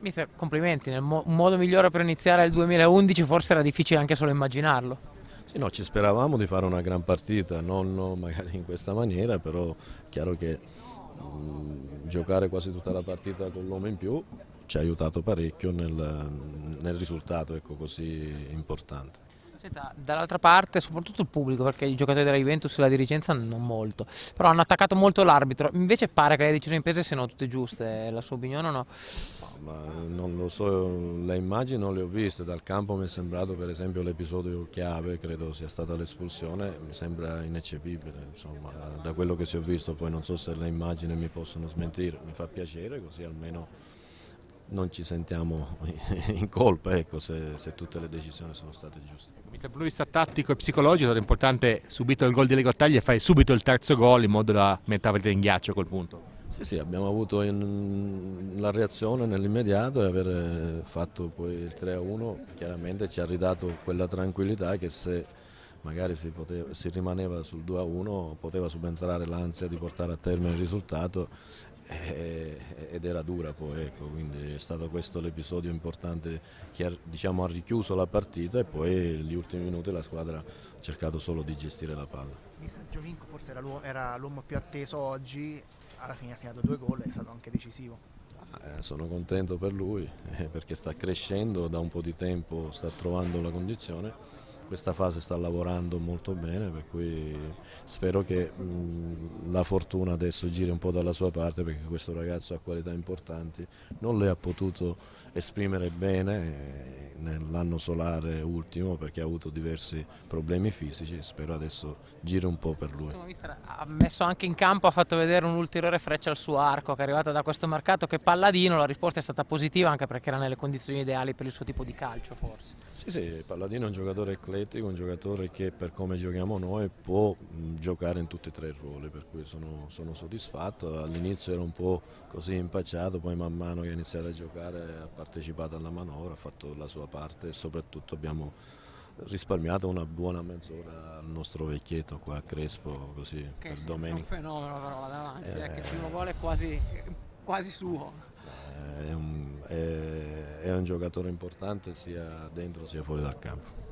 Mister, complimenti, nel mo- un modo migliore per iniziare il 2011 forse era difficile anche solo immaginarlo. Sì, no, ci speravamo di fare una gran partita, non magari in questa maniera, però è chiaro che mh, mm, giocare quasi tutta la partita con l'uomo in più ci ha aiutato parecchio nel, nel risultato ecco, così importante. Senta, dall'altra parte, soprattutto il pubblico, perché i giocatori della Juventus e la dirigenza non molto, però hanno attaccato molto l'arbitro. Invece pare che le decisioni in prese siano tutte giuste, eh, la sua opinione o no? Ma non lo so, le immagini non le ho viste, dal campo mi è sembrato per esempio l'episodio chiave, credo sia stata l'espulsione, mi sembra ineccepibile, insomma, da quello che si è visto, poi non so se le immagini mi possono smentire, mi fa piacere così almeno non ci sentiamo in colpa ecco, se, se, tutte le decisioni sono state giuste. Dal punto di vista tattico e psicologico è stato importante subito il gol di Legottaglia e fai subito il terzo gol in modo da metterti in ghiaccio a quel punto. Sì, sì, abbiamo avuto in, la reazione nell'immediato e aver fatto poi il 3-1 chiaramente ci ha ridato quella tranquillità che se magari si, poteva, si rimaneva sul 2-1 poteva subentrare l'ansia di portare a termine il risultato eh, ed era dura poi, ecco, quindi è stato questo l'episodio importante che ha, diciamo, ha richiuso la partita e poi negli ultimi minuti la squadra ha cercato solo di gestire la palla. Misan Giovinco forse era l'uomo, era l'uomo più atteso oggi, alla fine ha segnato due gol, è stato anche decisivo. Ah, eh, sono contento per lui eh, perché sta crescendo da un po' di tempo, sta trovando la condizione questa fase sta lavorando molto bene, per cui spero che mh, la fortuna adesso giri un po' dalla sua parte perché questo ragazzo ha qualità importanti, non le ha potuto esprimere bene nell'anno solare ultimo perché ha avuto diversi problemi fisici, spero adesso giri un po' per lui. Ha messo anche in campo, ha fatto vedere un'ulteriore freccia al suo arco che è arrivata da questo mercato che Palladino, la risposta è stata positiva anche perché era nelle condizioni ideali per il suo tipo di calcio forse. Sì, sì, Palladino è un giocatore eclettico, un giocatore che per come giochiamo noi può mm, giocare in tutti e tre i ruoli, per cui sono, sono soddisfatto, all'inizio era un po' così impacciato, poi man mano che ha iniziato a giocare ha partecipato alla manovra, ha fatto la sua parte e soprattutto abbiamo risparmiato una buona mezz'ora al nostro vecchietto qua a Crespo così che per domenica. È un fenomeno però là davanti, eh, che eh. chi lo vuole è quasi, quasi suo. Eh, è un, è, è un giocatore importante sia dentro sia fuori dal campo.